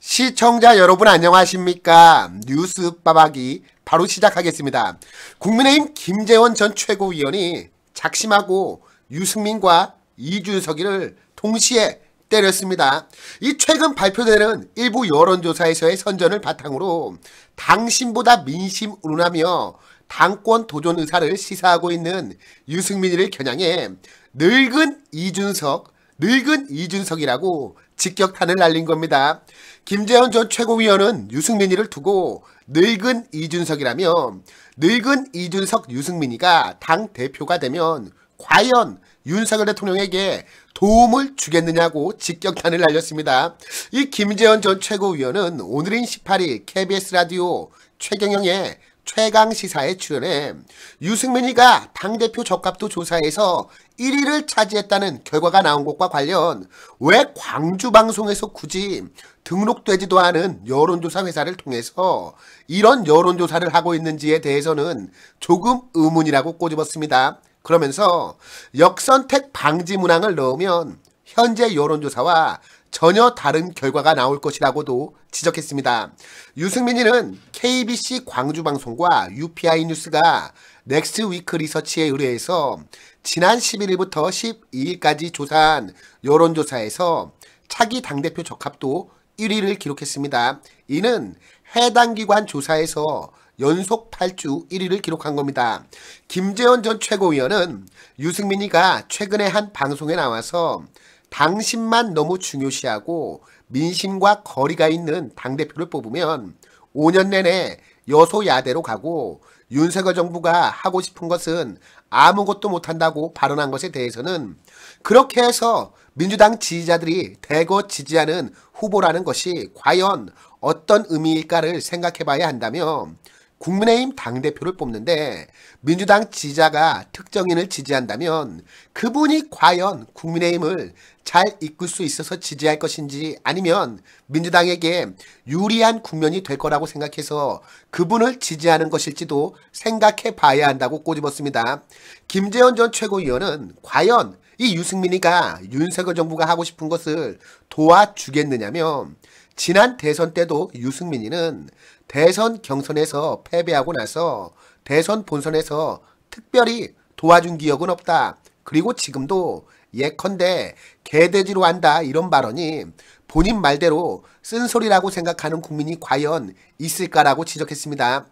시청자 여러분 안녕하십니까 뉴스 빠박이 바로 시작하겠습니다 국민의힘 김재원 전 최고위원이 작심하고 유승민과 이준석이를 동시에 때렸습니다 이 최근 발표되는 일부 여론조사에서의 선전을 바탕으로 당신보다 민심 운운하며 당권 도전 의사를 시사하고 있는 유승민이를 겨냥해 늙은 이준석 늙은 이준석이라고 직격탄을 날린 겁니다. 김재현 전 최고위원은 유승민이를 두고 늙은 이준석이라며 늙은 이준석 유승민이가 당 대표가 되면 과연 윤석열 대통령에게 도움을 주겠느냐고 직격탄을 날렸습니다. 이 김재현 전 최고위원은 오늘인 18일 KBS 라디오 최경영의 최강 시사에 출연해 유승민이가 당대표 적합도 조사에서 1위를 차지했다는 결과가 나온 것과 관련 왜 광주 방송에서 굳이 등록되지도 않은 여론조사 회사를 통해서 이런 여론조사를 하고 있는지에 대해서는 조금 의문이라고 꼬집었습니다. 그러면서 역선택 방지 문항을 넣으면 현재 여론조사와 전혀 다른 결과가 나올 것이라고도 지적했습니다. 유승민이는 KBC 광주방송과 UPI 뉴스가 넥스트 위크 리서치에 의뢰해서 지난 11일부터 12일까지 조사한 여론조사에서 차기 당대표 적합도 1위를 기록했습니다. 이는 해당 기관 조사에서 연속 8주 1위를 기록한 겁니다. 김재현 전 최고위원은 유승민이가 최근에 한 방송에 나와서 당신만 너무 중요시하고 민심과 거리가 있는 당대표를 뽑으면 5년 내내 여소야대로 가고 윤석열 정부가 하고 싶은 것은 아무것도 못한다고 발언한 것에 대해서는 그렇게 해서 민주당 지지자들이 대거 지지하는 후보라는 것이 과연 어떤 의미일까를 생각해봐야 한다며 국민의힘 당대표를 뽑는데 민주당 지자가 특정인을 지지한다면 그분이 과연 국민의힘을 잘 이끌 수 있어서 지지할 것인지 아니면 민주당에게 유리한 국면이 될 거라고 생각해서 그분을 지지하는 것일지도 생각해 봐야 한다고 꼬집었습니다. 김재현 전 최고위원은 과연 이 유승민이가 윤석열 정부가 하고 싶은 것을 도와주겠느냐면 지난 대선 때도 유승민이는 대선 경선에서 패배하고 나서 대선 본선에서 특별히 도와준 기억은 없다. 그리고 지금도 예컨대 개돼지로 한다 이런 발언이 본인 말대로 쓴소리라고 생각하는 국민이 과연 있을까라고 지적했습니다.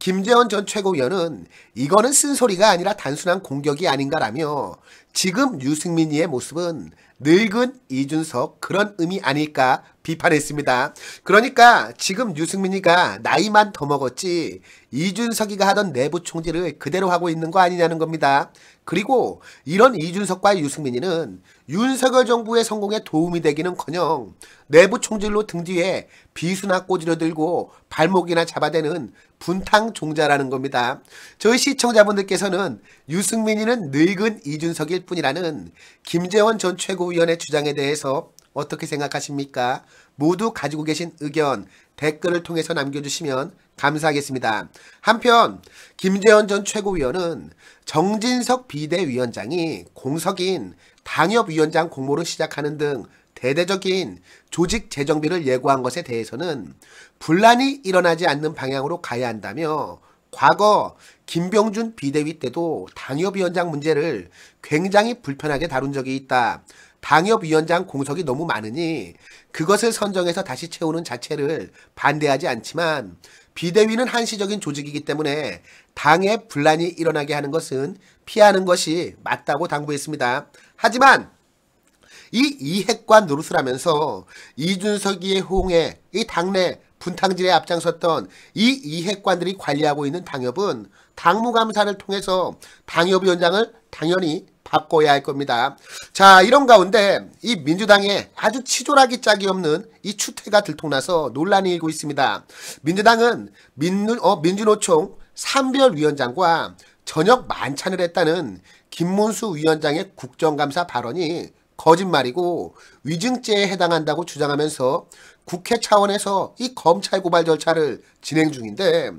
김재원 전 최고위원은 이거는 쓴소리가 아니라 단순한 공격이 아닌가라며 지금 유승민이의 모습은 늙은 이준석 그런 의미 아닐까 비판했습니다. 그러니까 지금 유승민이가 나이만 더 먹었지 이준석이가 하던 내부 총질을 그대로 하고 있는 거 아니냐는 겁니다. 그리고 이런 이준석과 유승민이는 윤석열 정부의 성공에 도움이 되기는커녕 내부 총질로 등 뒤에 비수나 꼬지려 들고 발목이나 잡아대는 분탕 종자라는 겁니다. 저희 시청자분들께서는 유승민이는 늙은 이준석일 뿐이라는 김재원 전 최고위원의 주장에 대해서 어떻게 생각하십니까? 모두 가지고 계신 의견 댓글을 통해서 남겨주시면 감사하겠습니다. 한편 김재현 전 최고위원은 정진석 비대위원장이 공석인 당협위원장 공모를 시작하는 등 대대적인 조직 재정비를 예고한 것에 대해서는 분란이 일어나지 않는 방향으로 가야 한다며 과거 김병준 비대위 때도 당협위원장 문제를 굉장히 불편하게 다룬 적이 있다. 당협위원장 공석이 너무 많으니 그것을 선정해서 다시 채우는 자체를 반대하지 않지만 비대위는 한시적인 조직이기 때문에 당의 분란이 일어나게 하는 것은 피하는 것이 맞다고 당부했습니다. 하지만 이 이핵관 노릇을 하면서 이준석이의 호응에 이 당내 분탕질에 앞장섰던 이 이핵관들이 관리하고 있는 당협은 당무감사를 통해서 당협위원장을 당연히 바꿔야 할 겁니다. 자 이런 가운데 이 민주당에 아주 치졸하기 짝이 없는 이 추태가 들통나서 논란이 일고 있습니다. 민주당은 민주, 어, 민주노총 산별위원장과 저녁 만찬을 했다는 김문수 위원장의 국정감사 발언이 거짓말이고 위증죄에 해당한다고 주장하면서 국회 차원에서 이 검찰 고발 절차를 진행 중인데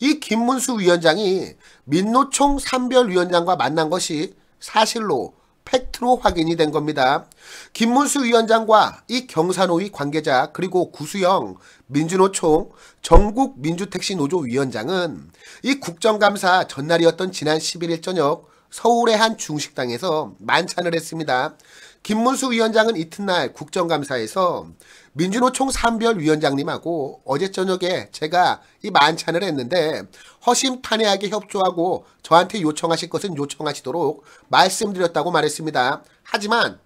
이 김문수 위원장이 민노총 산별위원장과 만난 것이 사실로 팩트로 확인이 된 겁니다. 김문수 위원장과 이 경산호위 관계자 그리고 구수영 민주노총 전국민주택시노조 위원장은 이 국정감사 전날이었던 지난 11일 저녁 서울의 한 중식당에서 만찬을 했습니다. 김문수 위원장은 이튿날 국정감사에서 민주노총 산별 위원장님하고 어제 저녁에 제가 이 만찬을 했는데 허심탄회하게 협조하고 저한테 요청하실 것은 요청하시도록 말씀드렸다고 말했습니다. 하지만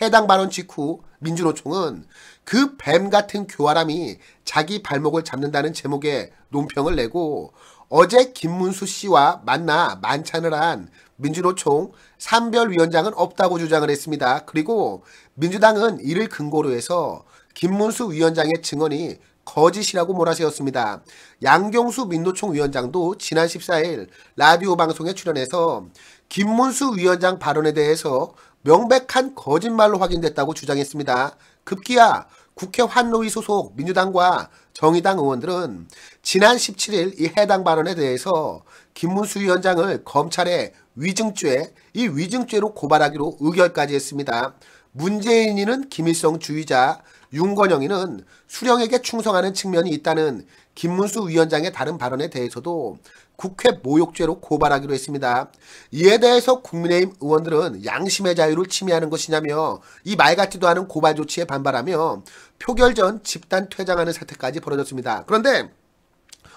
해당 발언 직후 민주노총은 그 뱀 같은 교활함이 자기 발목을 잡는다는 제목의 논평을 내고 어제 김문수 씨와 만나 만찬을 한 민주노총 산별위원장은 없다고 주장을 했습니다. 그리고 민주당은 이를 근거로 해서 김문수 위원장의 증언이 거짓이라고 몰아세웠습니다. 양경수 민노총 위원장도 지난 14일 라디오 방송에 출연해서 김문수 위원장 발언에 대해서 명백한 거짓말로 확인됐다고 주장했습니다. 급기야 국회 환노위 소속 민주당과 정의당 의원들은 지난 17일 이 해당 발언에 대해서 김문수 위원장을 검찰에 위증죄, 이 위증죄로 고발하기로 의결까지 했습니다. 문재인이는 김일성 주의자, 윤건영이는 수령에게 충성하는 측면이 있다는 김문수 위원장의 다른 발언에 대해서도 국회 모욕죄로 고발하기로 했습니다. 이에 대해서 국민의힘 의원들은 양심의 자유를 침해하는 것이냐며 이 말 같지도 않은 고발 조치에 반발하며 표결 전 집단 퇴장하는 사태까지 벌어졌습니다. 그런데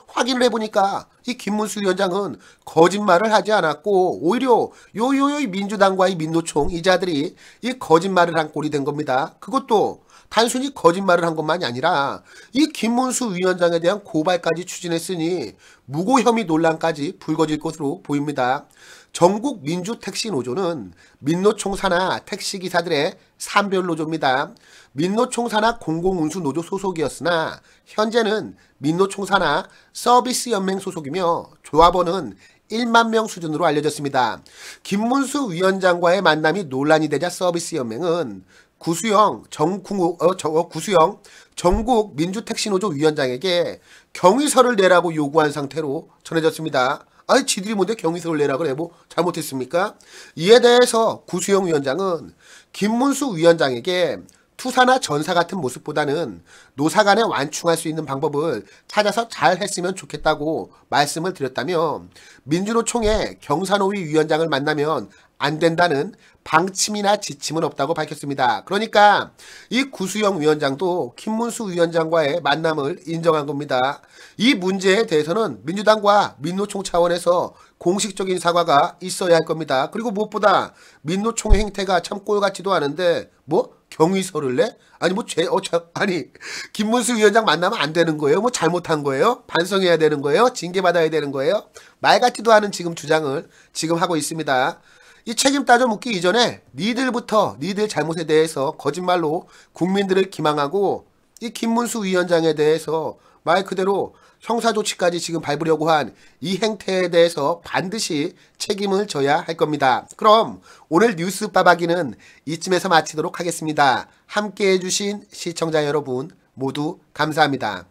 확인을 해보니까 이 김문수 위원장은 거짓말을 하지 않았고 오히려 요요요 민주당과 이 민노총 이자들이 이 거짓말을 한 꼴이 된 겁니다. 그것도 단순히 거짓말을 한 것만이 아니라 이 김문수 위원장에 대한 고발까지 추진했으니 무고 혐의 논란까지 불거질 것으로 보입니다. 전국 민주 택시 노조는 민노총 사나 택시 기사들의 산별 노조입니다. 민노총 사나 공공운수 노조 소속이었으나 현재는 민노총 사나 서비스 연맹 소속이며 조합원은 1만 명 수준으로 알려졌습니다. 김문수 위원장과의 만남이 논란이 되자 서비스 연맹은 구수영 정국 어, 어, 구수영 전국 민주택시노조 위원장에게 경위서를 내라고 요구한 상태로 전해졌습니다. 아니 지들이 뭔데 경위서를 내라 그래 뭐 잘못했습니까? 이에 대해서 구수영 위원장은 김문수 위원장에게 투사나 전사 같은 모습보다는 노사간에 완충할 수 있는 방법을 찾아서 잘 했으면 좋겠다고 말씀을 드렸다며 민주노총의 경사노위 위원장을 만나면 안 된다는 방침이나 지침은 없다고 밝혔습니다. 그러니까 이 구수영 위원장도 김문수 위원장과의 만남을 인정한 겁니다. 이 문제에 대해서는 민주당과 민노총 차원에서 공식적인 사과가 있어야 할 겁니다. 그리고 무엇보다 민노총의 행태가 참 꼴같지도 않은데 뭐 경위서를 내? 아니 뭐 죄, 어, 차 아니 김문수 위원장 만나면 안 되는 거예요? 뭐 잘못한 거예요? 반성해야 되는 거예요? 징계받아야 되는 거예요? 말 같지도 않은 지금 주장을 지금 하고 있습니다. 이 책임 따져 묻기 이전에 니들부터 니들 잘못에 대해서 거짓말로 국민들을 기망하고 이 김문수 위원장에 대해서 말 그대로 형사조치까지 지금 밟으려고 한 이 행태에 대해서 반드시 책임을 져야 할 겁니다. 그럼 오늘 뉴스 빠박이는 이쯤에서 마치도록 하겠습니다. 함께 해주신 시청자 여러분 모두 감사합니다.